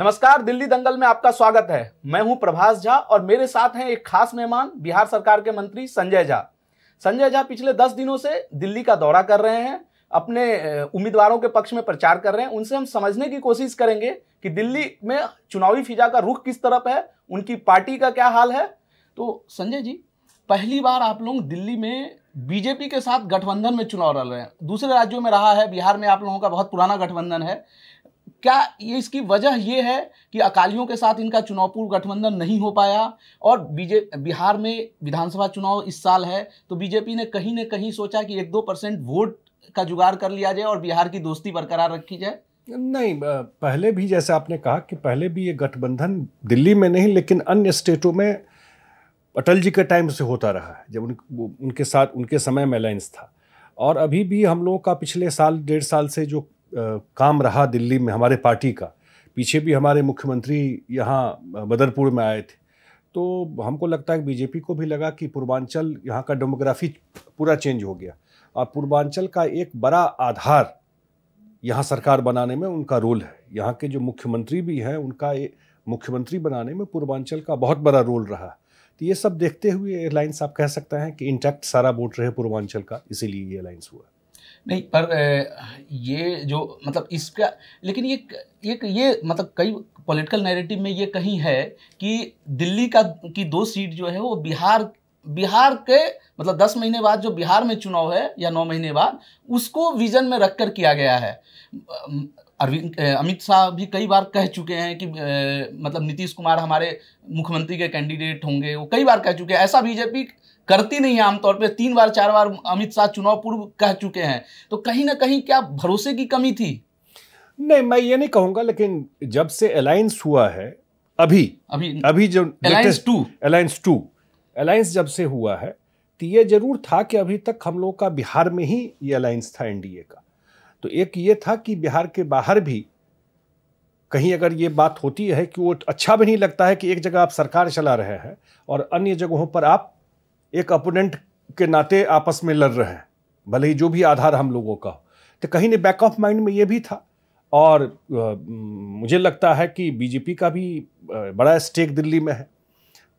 नमस्कार दिल्ली दंगल में आपका स्वागत है मैं हूं प्रभास झा और मेरे साथ हैं एक खास मेहमान बिहार सरकार के मंत्री संजय झा संजय झा पिछले दस दिनों से दिल्ली का दौरा कर रहे हैं अपने उम्मीदवारों के पक्ष में प्रचार कर रहे हैं उनसे हम समझने की कोशिश करेंगे कि दिल्ली में चुनावी फिजा का रुख किस तरफ है उनकी पार्टी का क्या हाल है तो संजय जी पहली बार आप लोग दिल्ली में बीजेपी के साथ गठबंधन में चुनाव लड़ रहे हैं दूसरे राज्यों में रहा है बिहार में आप लोगों का बहुत पुराना गठबंधन है क्या ये इसकी वजह ये है कि अकालियों के साथ इनका चुनाव पूर्व गठबंधन नहीं हो पाया और बीजे बिहार में विधानसभा चुनाव इस साल है तो बीजेपी ने कहीं ना कहीं सोचा कि एक दो परसेंट वोट का जुगाड़ कर लिया जाए और बिहार की दोस्ती बरकरार रखी जाए नहीं पहले भी जैसे आपने कहा कि पहले भी ये गठबंधन दिल्ली में नहीं लेकिन अन्य स्टेटों में अटल जी के टाइम से होता रहा है जब उन, उनके साथ उनके समय में अलायंस था और अभी भी हम लोगों का पिछले साल डेढ़ साल से जो काम रहा दिल्ली में हमारे पार्टी का पीछे भी हमारे मुख्यमंत्री यहाँ बदरपुर में आए थे तो हमको लगता है बीजेपी को भी लगा कि पूर्वांचल यहाँ का डेमोग्राफी पूरा चेंज हो गया और पूर्वांचल का एक बड़ा आधार यहाँ सरकार बनाने में उनका रोल है यहाँ के जो मुख्यमंत्री भी हैं उनका मुख्यमंत्री बनाने में पूर्वांचल का बहुत बड़ा रोल रहा तो ये सब देखते हुए एयरलाइंस आप कह सकते हैं कि इंटैक्ट सारा वोट रहे पूर्वांचल का इसीलिए ये एयरलाइंस हुआ नहीं पर ये जो मतलब इसका लेकिन ये एक ये मतलब कई पॉलिटिकल नैरेटिव में ये कहीं है कि दिल्ली का की दो सीट जो है वो बिहार बिहार के मतलब दस महीने बाद जो बिहार में चुनाव है या नौ महीने बाद उसको विजन में रख कर किया गया है अरविंद अमित शाह भी कई बार कह चुके हैं कि मतलब नीतीश कुमार हमारे मुख्यमंत्री के कैंडिडेट होंगे वो कई बार कह चुके हैं ऐसा बीजेपी करती नहीं है आमतौर पर तीन बार चार बार अमित शाह चुनाव पूर्व कह चुके हैं तो कहीं ना कहीं क्या भरोसे की कमी थी नहीं मैं ये नहीं कहूंगा लेकिन जब से अलायंस हुआ है अभी अभी अभी जो alliance to alliance to alliance जब से हुआ है तो ये जरूर था कि अभी तक हम लोग का बिहार में ही ये अलायंस था एनडीए का तो एक ये था कि बिहार के बाहर भी कहीं अगर ये बात होती है कि वो अच्छा भी नहीं लगता है कि एक जगह आप सरकार चला रहे हैं और अन्य जगहों पर आप एक अपोनेंट के नाते आपस में लड़ रहे हैं भले ही जो भी आधार हम लोगों का हो तो कहीं ना बैक ऑफ माइंड में ये भी था और मुझे लगता है कि बीजेपी का भी बड़ा स्टेक दिल्ली में है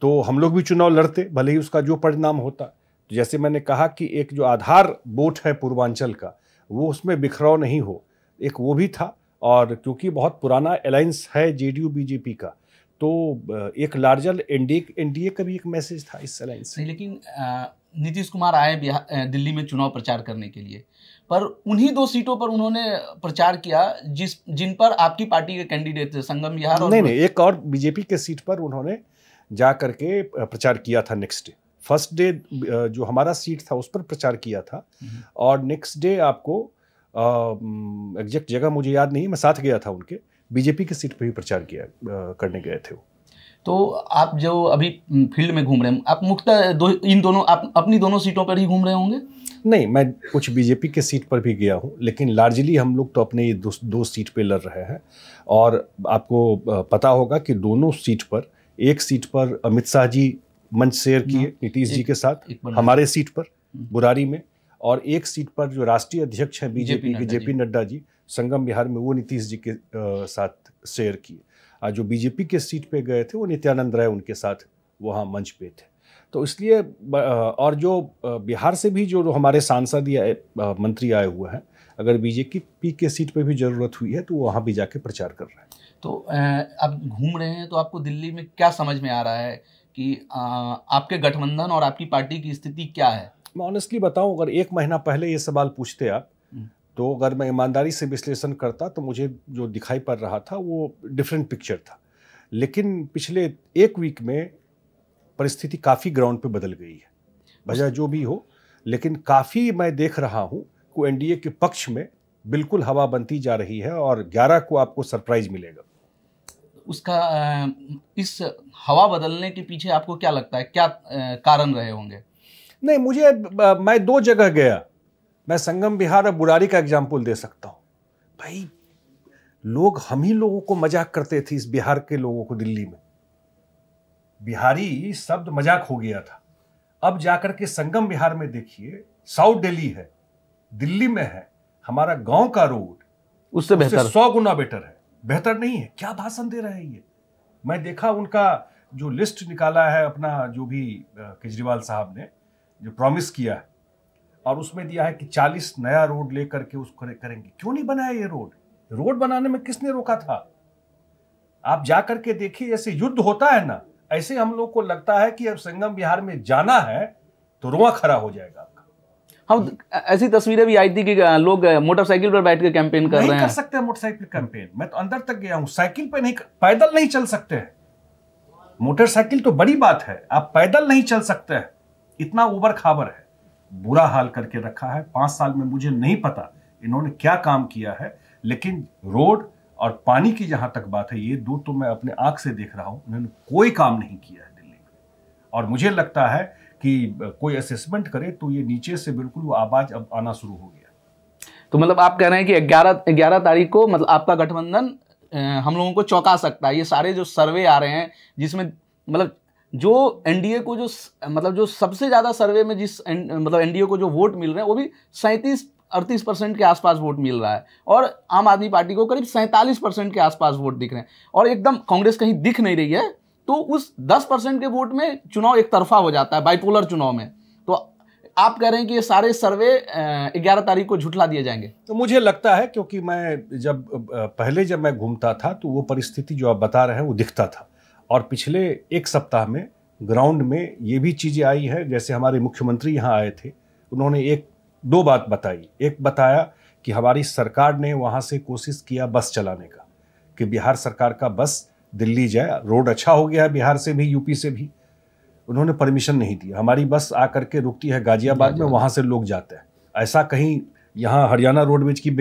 तो हम लोग भी चुनाव लड़ते भले ही उसका जो परिणाम होता तो जैसे मैंने कहा कि एक जो आधार बोट है पूर्वांचल का वो उसमें बिखराव नहीं हो एक वो भी था और क्योंकि बहुत पुराना अलायंस है जेडीयू बीजेपी का तो एक लार्जर एनडीए एनडीए का भी एक मैसेज था इस अलायंस से लेकिन नीतीश कुमार आए बिहार दिल्ली में चुनाव प्रचार करने के लिए पर उन्हीं दो सीटों पर उन्होंने प्रचार किया जिस जिन पर आपकी पार्टी के कैंडिडेट थे संगम बिहार नहीं नहीं एक और बीजेपी के सीट पर उन्होंने जा करके प्रचार किया था नेक्स्ट डे फर्स्ट डे जो हमारा सीट था उस पर प्रचार किया था हम्म। और नेक्स्ट डे आपको एग्जैक्ट जगह मुझे याद नहीं मैं साथ गया था उनके बीजेपी की सीट पर भी प्रचार किया करने गए थे वो तो आप जो अभी फील्ड में घूम रहे हैं आप मुख्य दो, इन दोनों आप अपनी दोनों सीटों पर ही घूम रहे होंगे नहीं मैं कुछ बीजेपी के सीट पर भी गया हूँ लेकिन लार्जली हम लोग तो अपने ये दो, दो सीट पे लड़ रहे हैं और आपको पता होगा कि दोनों सीट पर एक सीट पर अमित शाह जी मंच शेयर किए हाँ, नीतीश जी के साथ हमारे सीट पर हम्म। बुरारी में और एक सीट पर जो राष्ट्रीय अध्यक्ष हैं बीजेपी के जेपी नड्डा जी संगम बिहार में वो नीतीश जी के साथ शेयर किए आज जो बीजेपी के सीट पे गए थे वो नित्यानंद राय उनके साथ वहाँ मंच पे थे तो इसलिए और जो बिहार से भी जो हमारे सांसद या मंत्री आए हुए हैं अगर बीजेपी के सीट पे भी ज़रूरत हुई है तो वहाँ भी जाके प्रचार कर रहे हैं तो आप घूम रहे हैं तो आपको दिल्ली में क्या समझ में आ रहा है कि आपके गठबंधन और आपकी पार्टी की स्थिति क्या है मैं ऑनेस्टली बताऊं अगर एक महीना पहले ये सवाल पूछते आप हम्म। तो अगर मैं ईमानदारी से विश्लेषण करता तो मुझे जो दिखाई पड़ रहा था वो डिफरेंट पिक्चर था लेकिन पिछले एक वीक में परिस्थिति काफ़ी ग्राउंड पे बदल गई है वजह जो भी हो लेकिन काफ़ी मैं देख रहा हूँ को एन के पक्ष में बिल्कुल हवा बनती जा रही है और ग्यारह को आपको सरप्राइज मिलेगा उसका इस हवा बदलने के पीछे आपको क्या लगता है क्या कारण रहे होंगे नहीं मुझे मैं दो जगह गया मैं संगम बिहार और बुरारी का एग्जाम्पल दे सकता हूँ भाई लोग हम ही लोगों को मजाक करते थे इस बिहार के लोगों को दिल्ली में बिहारी शब्द मजाक हो गया था अब जाकर के संगम बिहार में देखिए साउथ दिल्ली है दिल्ली में है हमारा गांव का रोड उससे बेहतर सौ गुना बेटर है बेहतर नहीं है क्या भाषण दे रहे हैं ये मैं देखा उनका जो लिस्ट निकाला है अपना जो भी केजरीवाल साहब ने जो प्रॉमिस किया है और उसमें दिया है कि 40 नया रोड लेकर के उसको करेंगे क्यों नहीं बनाया ये रोड रोड बनाने में किसने रोका था आप जा करके देखिए ऐसे युद्ध होता है ना ऐसे हम लोग को लगता है कि अब संगम बिहार में जाना है तो रोआ खड़ा हो जाएगा हम हम्म। ऐसी तस्वीरें भी आई थी कि लोग मोटरसाइकिल पर बैठ के कैंपेन कर रहे हैं नहीं कर सकते मोटरसाइकिल कैंपेन मैं तो अंदर तक गया हूँ साइकिल पे नहीं पैदल नहीं चल सकते हैं मोटरसाइकिल तो बड़ी बात है आप पैदल नहीं चल सकते हैं इतना उबर खाबर है बुरा हाल करके रखा है पांच साल में मुझे नहीं पता इन्होंने क्या काम किया है लेकिन रोड और पानी की जहां तक बात है ये दो तो मैं अपने आंख से देख रहा हूं उन्होंने कोई काम नहीं किया है दिल्ली में और मुझे लगता है कि कोई असेसमेंट करे तो ये नीचे से बिल्कुल वो आवाज़ अब आना शुरू हो गया तो मतलब आप कह रहे हैं कि ग्यारह ग्यारह तारीख को मतलब आपका गठबंधन हम लोगों को चौंका सकता है ये सारे जो सर्वे आ रहे हैं जिसमें मतलब जो एनडीए को जो मतलब जो सबसे ज़्यादा सर्वे में जिस एन, मतलब एनडीए को जो वोट मिल रहे हैं वो भी सैंतीस अड़तीस परसेंट के आसपास वोट मिल रहा है और आम आदमी पार्टी को करीब सैंतालीस परसेंट के आसपास वोट दिख रहे हैं और एकदम कांग्रेस कहीं दिख नहीं रही है तो उस दस परसेंट के वोट में चुनाव एक तरफा हो जाता है बाइपोलर चुनाव में तो आप कह रहे हैं कि ये सारे सर्वे ग्यारह तारीख को झुठला दिए जाएंगे तो मुझे लगता है क्योंकि मैं जब पहले जब मैं घूमता था तो वो परिस्थिति जो आप बता रहे हैं वो दिखता था और पिछले एक सप्ताह में ग्राउंड में ये भी चीज़ें आई हैं जैसे हमारे मुख्यमंत्री यहाँ आए थे उन्होंने एक दो बात बताई एक बताया कि हमारी सरकार ने वहाँ से कोशिश किया बस चलाने का कि बिहार सरकार का बस दिल्ली जाए रोड अच्छा हो गया है बिहार से भी यूपी से भी उन्होंने परमिशन नहीं दिया हमारी बस आ करके रुकती है गाजियाबाद में वहाँ से लोग जाते हैं ऐसा कहीं यहाँ हरियाणा रोडवेज की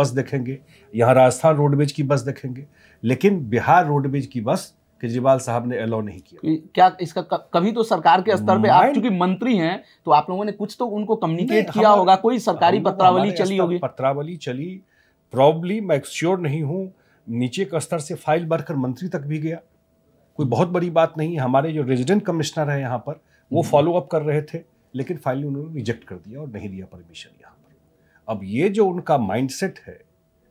बस देखेंगे यहाँ राजस्थान रोडवेज की बस देखेंगे लेकिन बिहार रोडवेज की बस केजरीवाल साहब ने अलाउ नहीं किया क्या इसका कभी तो सरकार के स्तर पे आप चूंकि मंत्री हैं तो आप लोगों ने कुछ तो उनको कम्युनिकेट किया होगा कोई सरकारी पत्रावली चली होगी पत्रावली चली प्रॉब्ली मैं श्योर नहीं हूँ नीचे के स्तर से फाइल भरकर मंत्री तक भी गया कोई बहुत बड़ी बात नहीं हमारे जो रेजिडेंट कमिश्नर है यहाँ पर वो फॉलो हम्म। अप कर रहे थे लेकिन फाइल उन्होंने रिजेक्ट कर दिया और नहीं दिया परमिशन यहाँ पर अब ये जो उनका माइंडसेट है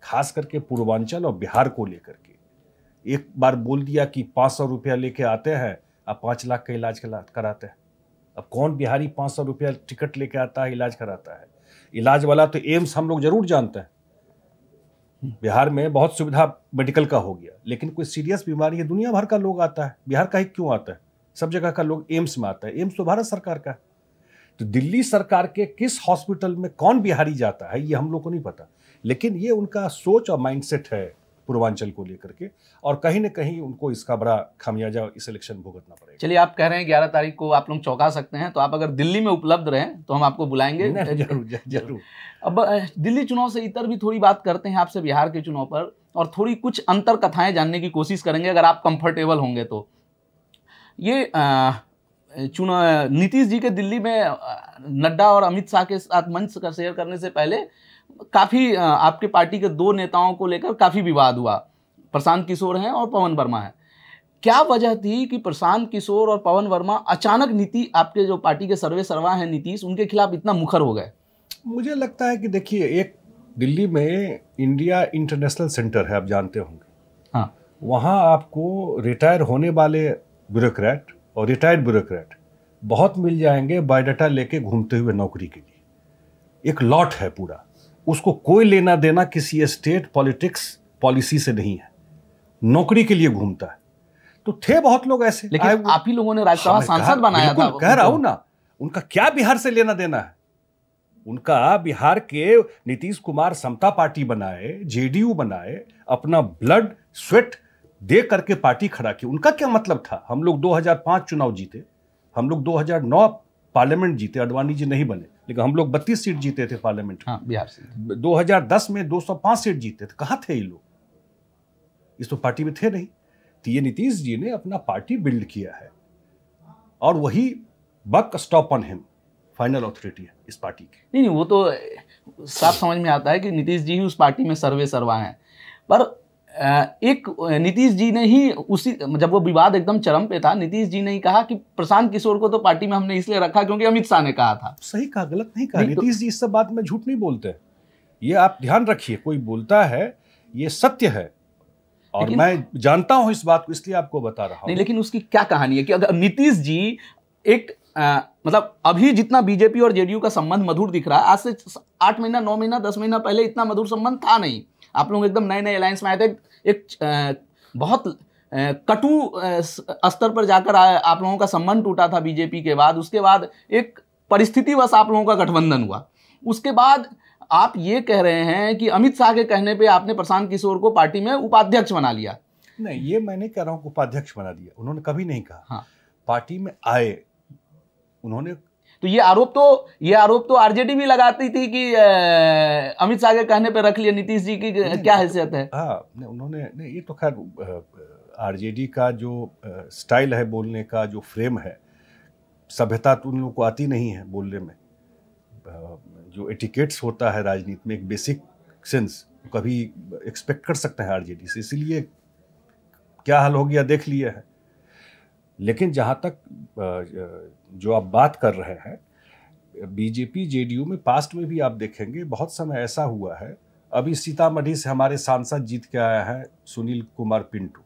खास करके पूर्वांचल और बिहार को लेकर एक बार बोल दिया कि पाँच सौ रुपया लेके आते हैं अब पाँच लाख का इलाज कराते हैं अब कौन बिहारी पाँच सौ रुपया टिकट लेके आता है इलाज कराता है इलाज वाला तो एम्स हम लोग जरूर जानते हैं बिहार में बहुत सुविधा मेडिकल का हो गया लेकिन कोई सीरियस बीमारी है दुनिया भर का लोग आता है बिहार का ही क्यों आता है सब जगह का लोग एम्स में आता है एम्स तो भारत सरकार का है तो दिल्ली सरकार के किस हॉस्पिटल में कौन बिहारी जाता है ये हम लोग को नहीं पता लेकिन ये उनका सोच और माइंडसेट है पूर्वांचल को लेकर के और कहीं ना कहीं उनको इसका बड़ा खामियाजा इस इलेक्शन भुगतना पड़ेगा चलिए आप कह रहे हैं ग्यारह तारीख को आप लोग चौंका सकते हैं तो आप अगर दिल्ली में उपलब्ध रहें तो हम आपको बुलाएंगे जरूर जरूर अब दिल्ली चुनाव से इतर भी थोड़ी बात करते हैं आपसे बिहार के चुनाव पर और थोड़ी कुछ अंतर कथाएं जानने की कोशिश करेंगे अगर आप कंफर्टेबल होंगे तो ये चुना नीतीश जी के दिल्ली में नड्डा और अमित शाह के साथ मंच का शेयर करने से पहले काफ़ी आपके पार्टी के दो नेताओं को लेकर काफ़ी विवाद हुआ प्रशांत किशोर हैं और पवन वर्मा हैं क्या वजह थी कि प्रशांत किशोर और पवन वर्मा अचानक नीति आपके जो पार्टी के सर्वे सर्वा हैं नीतीश उनके खिलाफ इतना मुखर हो गए मुझे लगता है कि देखिए एक दिल्ली में इंडिया इंटरनेशनल सेंटर है आप जानते होंगे हाँ वहाँ आपको रिटायर होने वाले ब्यूरोक्रेट और रिटायर्ड ब्यूरोक्रेट बहुत मिल जाएंगे बायोडाटा लेके घूमते हुए नौकरी के लिए एक लॉट है पूरा उसको कोई लेना देना किसी स्टेट पॉलिटिक्स पॉलिसी से नहीं है नौकरी के लिए घूमता है तो थे बहुत लोग ऐसे लेकिन आप ही लोगों ने राज्यसभा हाँ, सांसद बनाया था कह रहा हूं ना उनका क्या बिहार से लेना देना है उनका बिहार के नीतीश कुमार समता पार्टी बनाए जेडीयू बनाए अपना ब्लड स्वेट दे करके पार्टी खड़ा की उनका क्या मतलब था हम लोग 2005 चुनाव जीते हम लोग 2009 पार्लियामेंट जीते अडवाणी जी नहीं बने लेकिन हम लोग बत्तीस सीट जीते थे पार्लियामेंट हाँ, बिहार से 2010 में 205 सीट जीते थे कहाँ थे ये लोग इस तो पार्टी में थे नहीं तो ये नीतीश जी ने अपना पार्टी बिल्ड किया है और वही buck stop on him final authority है इस पार्टी की नहीं नहीं वो तो साफ समझ में आता है कि नीतीश जी ही उस पार्टी में सर्वे सर्वा हैं पर एक नीतीश जी ने ही उसी जब वो विवाद एकदम चरम पे था नीतीश जी ने ही कहा कि प्रशांत किशोर को तो पार्टी में हमने इसलिए रखा क्योंकि अमित शाह ने कहा था सही कहा गलत नहीं कहा तो नीतीश जी इस सब बात में झूठ नहीं बोलते ये आप ध्यान रखिए कोई बोलता है ये सत्य है और मैं जानता हूं इस बात को इसलिए आपको बता रहा हूं नहीं लेकिन उसकी क्या कहानी है कि अगर नीतीश जी एक आ, मतलब अभी जितना बीजेपी और जेडीयू का संबंध मधुर दिख रहा है आज से आठ महीना नौ महीना दस महीना पहले इतना मधुर संबंध था नहीं आप लोग एकदम नए नए अलायंस में आए थे एक बहुत कटु स्तर पर जाकर आप लोगों का संबंध टूटा था बीजेपी के बाद उसके बाद एक परिस्थितिवश आप लोगों का गठबंधन हुआ उसके बाद आप ये कह रहे हैं कि अमित शाह के कहने पे आपने प्रशांत किशोर को पार्टी में उपाध्यक्ष बना लिया नहीं ये मैंने कह रहा हूँ उपाध्यक्ष बना दिया उन्होंने कभी नहीं कहा हाँ पार्टी में आए उन्होंने तो ये आरोप तो ये आरोप तो आरजेडी भी लगाती थी कि अमित शाह के कहने पर रख लिया नीतीश जी की क्या हैसियत है हाँ उन्होंने नहीं ये तो खैर आरजेडी का जो स्टाइल है बोलने का जो फ्रेम है सभ्यता तो उन लोगों को आती नहीं है बोलने में जो एटिकेट्स होता है राजनीति में एक बेसिक सेंस कभी एक्सपेक्ट कर सकते हैं आरजेडी से इसीलिए क्या हल हो गया देख लिया है लेकिन जहाँ तक जो आप बात कर रहे हैं बीजेपी जेडीयू में पास्ट में भी आप देखेंगे बहुत समय ऐसा हुआ है अभी सीतामढ़ी से हमारे सांसद जीत के आया है सुनील कुमार पिंटू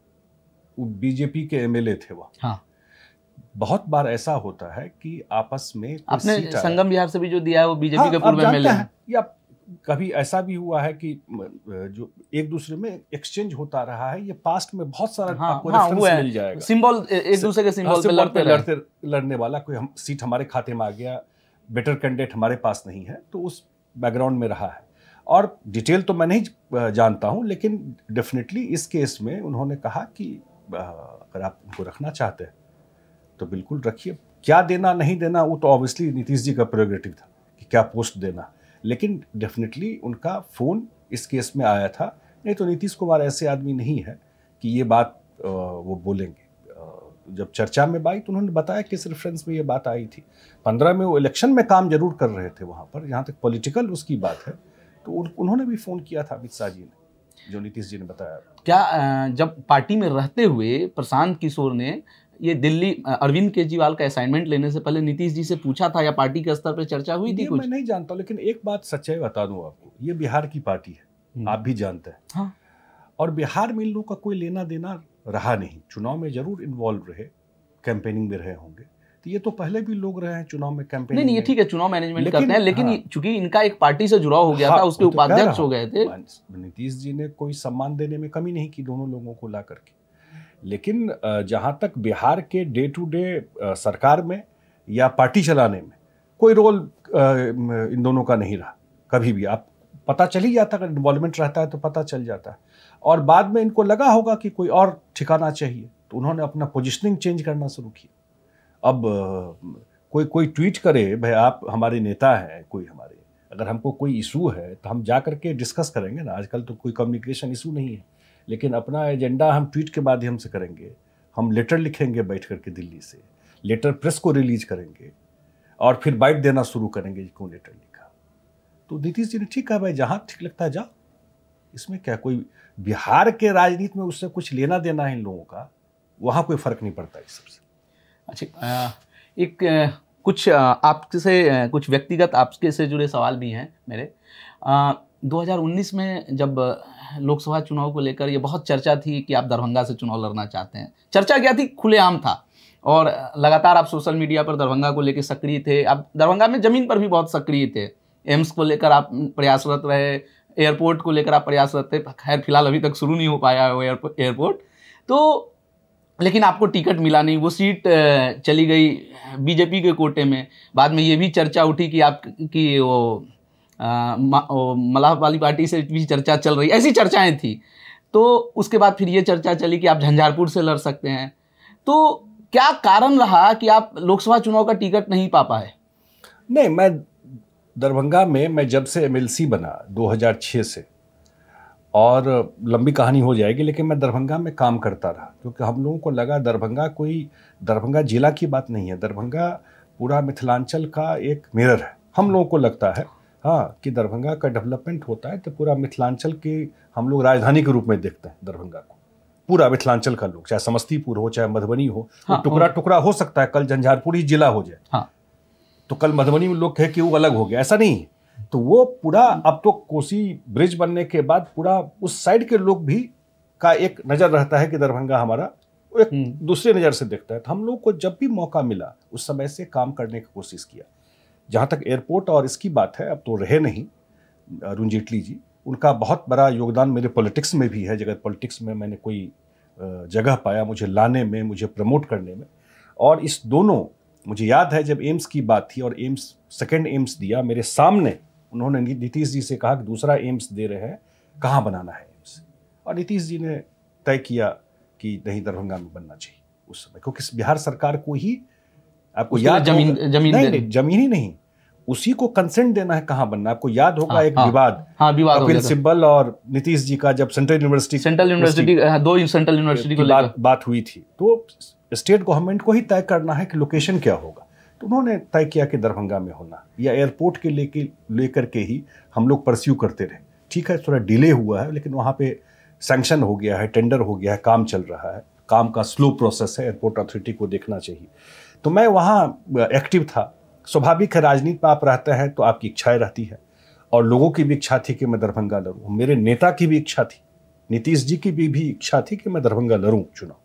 वो बीजेपी के एमएलए थे वह हाँ। बहुत बार ऐसा होता है कि आपस में आपने संगम बिहार से भी जो दिया है वो बीजेपी हाँ, के पूर्व एमएलए हैं या कभी ऐसा भी हुआ है कि जो एक दूसरे में एक्सचेंज होता रहा है ये पास्ट में बहुत सारा हाँ, आपको हाँ, हुआ मिल जाएगा सिंबल एक दूसरे के सिंबल हाँ, पे लड़ते लड़ते लड़ने वाला कोई हम सीट हमारे खाते में आ गया बेटर कैंडिडेट हमारे पास नहीं है तो उस बैकग्राउंड में रहा है और डिटेल तो मैं नहीं जानता हूँ लेकिन डेफिनेटली इस केस में उन्होंने कहा कि अगर आप उनको रखना चाहते हैं तो बिल्कुल रखिए क्या देना नहीं देना वो तो ऑब्वियसली नीतीश जी का प्रोग्रेटिव था कि क्या पोस्ट देना लेकिन डेफिनेटली उनका फ़ोन इस केस में आया था नहीं तो नीतीश कुमार ऐसे आदमी नहीं है कि ये बात वो बोलेंगे जब चर्चा में बाई तो उन्होंने बताया किस रेफरेंस में ये बात आई थी पंद्रह में वो इलेक्शन में काम जरूर कर रहे थे वहाँ पर जहाँ तक पॉलिटिकल उसकी बात है तो उन्होंने भी फ़ोन किया था अमित शाह जी ने जो नीतीश जी ने बताया क्या जब पार्टी में रहते हुए प्रशांत किशोर ने ये दिल्ली अरविंद केजरीवाल का असाइनमेंट लेने से पहले नीतीश जी से पूछा था या पार्टी के स्तर पर चर्चा हुई थी कुछ मैं नहीं जानता लेकिन एक बात सच्चाई बता दूं आपको ये बिहार की पार्टी है हम्म। आप भी जानते हैं हाँ। और बिहार में इन लोगों का कोई लेना देना रहा नहीं चुनाव में जरूर इन्वॉल्व रहे कैंपेनिंग में रहे होंगे तो ये तो पहले भी लोग रहे हैं चुनाव में कैंपेन नहीं नहीं ये ठीक है चुनाव मैनेजमेंट करते हैं लेकिन हाँ, चूंकि इनका एक पार्टी से जुड़ाव हो गया हाँ, था उसके तो उपाध्यक्ष हो गए थे हाँ, नीतीश जी ने कोई सम्मान देने में कमी नहीं की दोनों लोगों को ला करके लेकिन जहाँ तक बिहार के डे टू डे सरकार में या पार्टी चलाने में कोई रोल इन दोनों का नहीं रहा कभी भी आप पता चल ही जाता अगर इन्वॉल्वमेंट रहता है तो पता चल जाता है और बाद में इनको लगा होगा कि कोई और ठिकाना चाहिए तो उन्होंने अपना पोजिशनिंग चेंज करना शुरू किया अब कोई कोई ट्वीट करे भाई आप हमारे नेता हैं कोई हमारे अगर हमको कोई इशू है तो हम जा करके डिस्कस करेंगे ना आजकल तो कोई कम्युनिकेशन इशू नहीं है लेकिन अपना एजेंडा हम ट्वीट के माध्यम से करेंगे हम लेटर लिखेंगे बैठ करके दिल्ली से लेटर प्रेस को रिलीज करेंगे और फिर बाइट देना शुरू करेंगे क्यों लेटर लिखा तो नीतीश जी ने ठीक कहा भाई जहाँ ठीक लगता है जा इसमें क्या कोई बिहार के राजनीति में उससे कुछ लेना देना है इन लोगों का वहाँ कोई फ़र्क नहीं पड़ता इस सबसे अच्छा एक कुछ आपसे कुछ व्यक्तिगत आपके से जुड़े सवाल भी हैं मेरे 2019 में जब लोकसभा चुनाव को लेकर ये बहुत चर्चा थी कि आप दरभंगा से चुनाव लड़ना चाहते हैं चर्चा क्या थी खुलेआम था और लगातार आप सोशल मीडिया पर दरभंगा को लेकर सक्रिय थे आप दरभंगा में ज़मीन पर भी बहुत सक्रिय थे एम्स को लेकर आप प्रयासरत रहे एयरपोर्ट को लेकर आप प्रयासरत थे खैर फिलहाल अभी तक शुरू नहीं हो पाया है वो एयरपोर्ट तो लेकिन आपको टिकट मिला नहीं वो सीट चली गई बीजेपी के कोटे में बाद में ये भी चर्चा उठी कि आप की वो मलाह वाली पार्टी से भी चर्चा चल रही ऐसी चर्चाएं थी तो उसके बाद फिर ये चर्चा चली कि आप झंझारपुर से लड़ सकते हैं तो क्या कारण रहा कि आप लोकसभा चुनाव का टिकट नहीं पा पाए नहीं मैं दरभंगा में मैं जब से एम बना 2006 से और लंबी कहानी हो जाएगी लेकिन मैं दरभंगा में काम करता रहा क्योंकि हम लोगों को लगा दरभंगा कोई दरभंगा जिला की बात नहीं है दरभंगा पूरा मिथिलांचल का एक मिरर है हम लोगों को लगता है हाँ कि दरभंगा का डेवलपमेंट होता है तो पूरा मिथिलांचल की हम लोग राजधानी के रूप में देखते हैं दरभंगा को पूरा मिथिलांचल का लोग चाहे समस्तीपुर हो चाहे मधुबनी हो हाँ, टुकड़ा टुकड़ा हो सकता है कल झंझारपुर ही जिला हो जाए हाँ, तो कल मधुबनी में लोग कहे कि वो अलग हो गया ऐसा नहीं तो वो पूरा अब तो कोसी ब्रिज बनने के बाद पूरा उस साइड के लोग भी का एक नज़र रहता है कि दरभंगा हमारा एक हम्म। दूसरे नज़र से देखता है तो हम लोग को जब भी मौका मिला उस समय से काम करने की कोशिश किया जहाँ तक एयरपोर्ट और इसकी बात है अब तो रहे नहीं अरुण जेटली जी उनका बहुत बड़ा योगदान मेरे पॉलिटिक्स में भी है जगत पॉलिटिक्स में मैंने कोई जगह पाया मुझे लाने में मुझे प्रमोट करने में और इस दोनों मुझे याद है जब एम्स की बात थी और एम्स सेकेंड एम्स दिया मेरे सामने उन्होंने नीतीश जी से कहा कि दूसरा एम्स दे रहे हैं कहाँ बनाना है एम्स और नीतीश जी ने तय किया कि नहीं दरभंगा में बनना चाहिए उस समय क्योंकि बिहार सरकार को ही आपको याद जमीन जमीन नहीं, नहीं जमीन ही नहीं उसी को कंसेंट देना है कहां बनना आपको याद होगा हाँ, एक हाँ। विवाद हाँ, विवाद कपिल सिब्बल और नीतीश जी का जब सेंट्रल यूनिवर्सिटी सेंट्रल यूनिवर्सिटी दो सेंट्रल यूनिवर्सिटी की बात बात हुई थी तो स्टेट गवर्नमेंट को ही तय करना है कि लोकेशन क्या होगा तो उन्होंने तय किया कि दरभंगा में होना या एयरपोर्ट के लेके लेकर के ही हम लोग परस्यू करते रहे ठीक है थोड़ा डिले हुआ है लेकिन वहाँ पे सैंक्शन हो गया है टेंडर हो गया है काम चल रहा है काम का स्लो प्रोसेस है एयरपोर्ट अथॉरिटी को देखना चाहिए तो मैं वहाँ एक्टिव था स्वाभाविक है राजनीति में आप रहते हैं तो आपकी इच्छाएं रहती है और लोगों की भी इच्छा थी कि मैं दरभंगा लड़ूँ मेरे नेता की भी इच्छा थी नीतीश जी की भी भी इच्छा थी कि मैं दरभंगा लड़ूँ चुनाव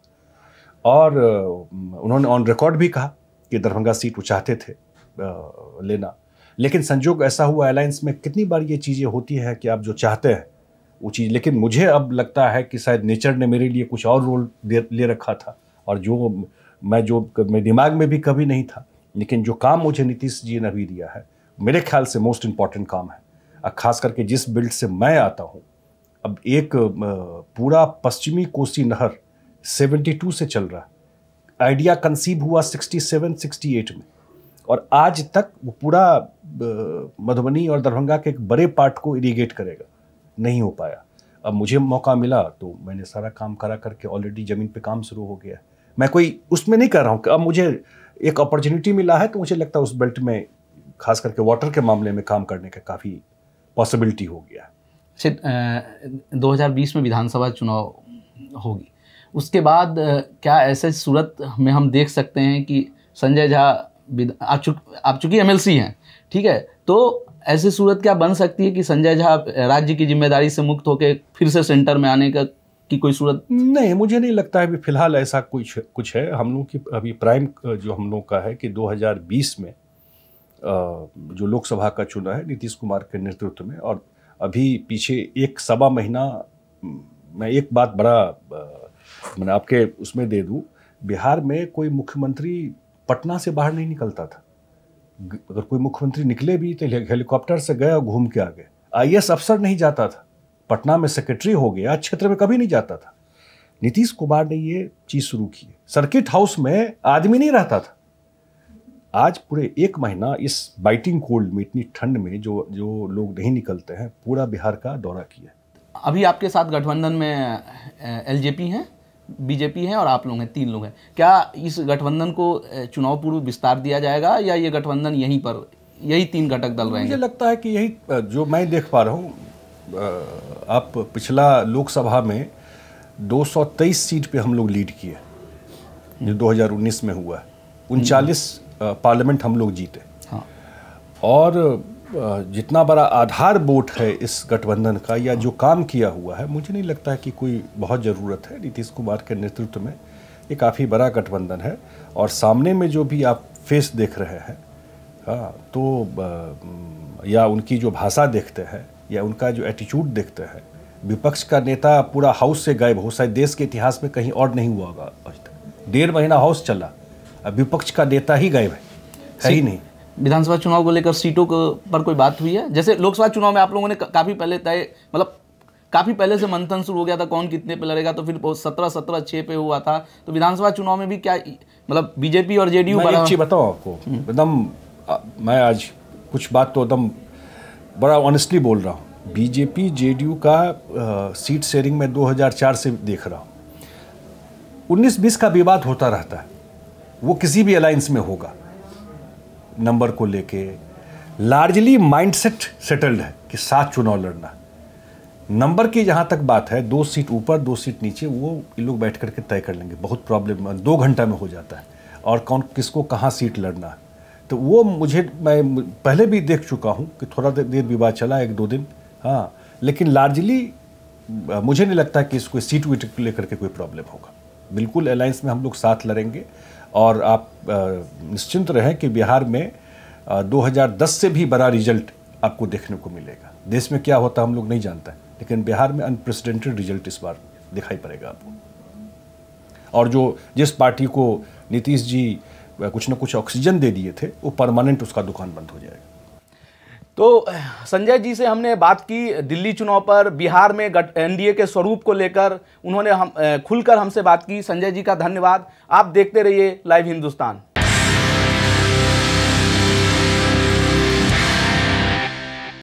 और उन्होंने ऑन रिकॉर्ड भी कहा कि दरभंगा सीट वो चाहते थे लेना लेकिन संजोग ऐसा हुआ अलायंस में कितनी बार ये चीज़ें होती हैं कि आप जो चाहते हैं वो चीज़ लेकिन मुझे अब लगता है कि शायद नेचर ने मेरे लिए कुछ और रोल ले रखा था और जो मैं जो मेरे दिमाग में भी कभी नहीं था लेकिन जो काम मुझे नीतीश जी ने अभी दिया है मेरे ख्याल से मोस्ट इम्पॉर्टेंट काम है और ख़ास करके जिस बिल्ड से मैं आता हूँ अब एक पूरा पश्चिमी कोसी नहर 72 से चल रहा है आइडिया कंसीव हुआ 67 68 में और आज तक वो पूरा मधुबनी और दरभंगा के एक बड़े पार्ट को इरीगेट करेगा नहीं हो पाया अब मुझे मौका मिला तो मैंने सारा काम करा करके ऑलरेडी ज़मीन पे काम शुरू हो गया है मैं कोई उसमें नहीं कर रहा हूँ अब मुझे एक अपॉर्चुनिटी मिला है तो मुझे लगता है उस बेल्ट में खास करके वाटर के मामले में काम करने का काफ़ी पॉसिबिलिटी हो गया अच्छा दो में विधानसभा चुनाव होगी उसके बाद क्या ऐसे सूरत में हम देख सकते हैं कि संजय झा आप चुक आप चुकी एम हैं ठीक है तो ऐसी सूरत क्या बन सकती है कि संजय झा राज्य की जिम्मेदारी से मुक्त होकर फिर से सेंटर में आने का की कोई सूरत नहीं मुझे नहीं लगता है अभी फिलहाल ऐसा कुछ कुछ है हम लोग की अभी प्राइम जो हम लोग का है कि 2020 में जो लोकसभा का चुना है नीतीश कुमार के नेतृत्व में और अभी पीछे एक सवा महीना मैं एक बात बड़ा मैंने आपके उसमें दे दूँ बिहार में कोई मुख्यमंत्री पटना से बाहर नहीं निकलता था अगर कोई मुख्यमंत्री निकले भी तो हेलीकॉप्टर से गए और घूम के आ गए आई अफसर नहीं जाता था पटना में सेक्रेटरी हो गया क्षेत्र में कभी नहीं जाता था नीतीश कुमार ने ये चीज शुरू की सर्किट हाउस में आदमी नहीं रहता था आज पूरे एक महीना इस बाइटिंग कोल्ड में इतनी ठंड में जो जो लोग नहीं निकलते हैं पूरा बिहार का दौरा किया अभी आपके साथ गठबंधन में पी हैं बीजेपी है और आप लोग हैं तीन लोग हैं क्या इस गठबंधन को चुनाव पूर्व विस्तार दिया जाएगा या ये गठबंधन यहीं पर यही तीन घटक दल हैं मुझे लगता है कि यही जो मैं देख पा रहा हूँ आप पिछला लोकसभा में 223 सीट पे हम लोग लीड किए जो 2019 में हुआ है उनचालीस पार्लियामेंट हम लोग जीते हाँ। और जितना बड़ा आधार वोट है इस गठबंधन का या जो काम किया हुआ है मुझे नहीं लगता है कि कोई बहुत ज़रूरत है नीतीश कुमार के नेतृत्व में ये काफ़ी बड़ा गठबंधन है और सामने में जो भी आप फेस देख रहे हैं हाँ तो या उनकी जो भाषा देखते हैं या उनका जो एटीट्यूड देखते हैं विपक्ष का नेता पूरा हाउस से गायब हो शायद देश के इतिहास में कहीं और नहीं हुआ होगा आज तक डेढ़ महीना हाउस चला अब विपक्ष का नेता ही गायब है सही नहीं विधानसभा चुनाव को लेकर सीटों को पर कोई बात हुई है जैसे लोकसभा चुनाव में आप लोगों ने काफ़ी पहले तय मतलब काफ़ी पहले से मंथन शुरू हो गया था कौन कितने पे लड़ेगा तो फिर सत्रह सत्रह छः पे हुआ था तो विधानसभा चुनाव में भी क्या मतलब बीजेपी और जेडीयू बताओ आपको हम्म। एकदम मैं आज कुछ बात तो एकदम बड़ा ऑनेस्टली बोल रहा हूँ बीजेपी जेडीयू का आ, सीट शेयरिंग में 2004 से देख रहा हूँ 19-20 का विवाद होता रहता है वो किसी भी अलायंस में होगा नंबर को लेके लार्जली माइंडसेट सेटल्ड है कि साथ चुनाव लड़ना नंबर की जहाँ तक बात है दो सीट ऊपर दो सीट नीचे वो लोग बैठ करके तय कर लेंगे बहुत प्रॉब्लम दो घंटा में हो जाता है और कौन किसको कहाँ सीट लड़ना है तो वो मुझे मैं पहले भी देख चुका हूँ कि थोड़ा देर विवाद चला एक दो दिन हाँ लेकिन लार्जली मुझे नहीं लगता कि इसको सीट वीट e लेकर के कोई प्रॉब्लम होगा बिल्कुल अलायंस में हम लोग साथ लड़ेंगे और आप निश्चिंत रहें कि बिहार में 2010 से भी बड़ा रिजल्ट आपको देखने को मिलेगा देश में क्या होता हम लोग नहीं जानते लेकिन बिहार में अनप्रेसिडेंटेड रिजल्ट इस बार दिखाई पड़ेगा आपको और जो जिस पार्टी को नीतीश जी कुछ ना कुछ ऑक्सीजन दे दिए थे वो परमानेंट उसका दुकान बंद हो जाएगा तो संजय जी से हमने बात की दिल्ली चुनाव पर बिहार में एनडीए के स्वरूप को लेकर उन्होंने हम खुलकर हमसे बात की संजय जी का धन्यवाद आप देखते रहिए लाइव हिंदुस्तान